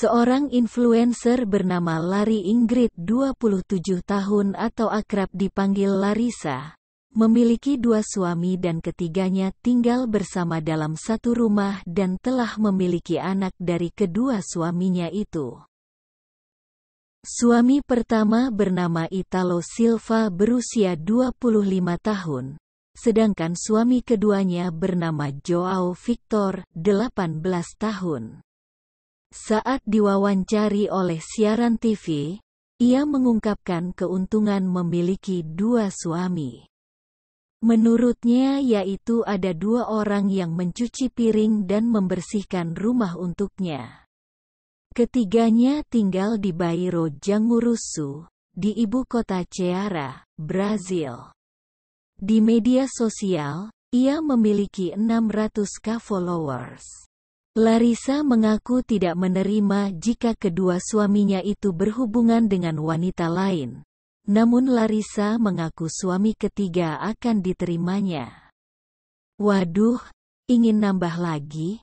Seorang influencer bernama Lari Ingrid 27 tahun atau akrab dipanggil Larisa, memiliki dua suami dan ketiganya tinggal bersama dalam satu rumah dan telah memiliki anak dari kedua suaminya itu. Suami pertama bernama Italo Silva berusia 25 tahun, sedangkan suami keduanya bernama Joao Victor, 18 tahun. Saat diwawancari oleh siaran TV, ia mengungkapkan keuntungan memiliki dua suami. Menurutnya yaitu ada dua orang yang mencuci piring dan membersihkan rumah untuknya. Ketiganya tinggal di Bairro Jangurusu, di ibu kota Ceará, Brazil. Di media sosial, ia memiliki 600k followers. Larissa mengaku tidak menerima jika kedua suaminya itu berhubungan dengan wanita lain. Namun Larissa mengaku suami ketiga akan diterimanya. Waduh, ingin nambah lagi?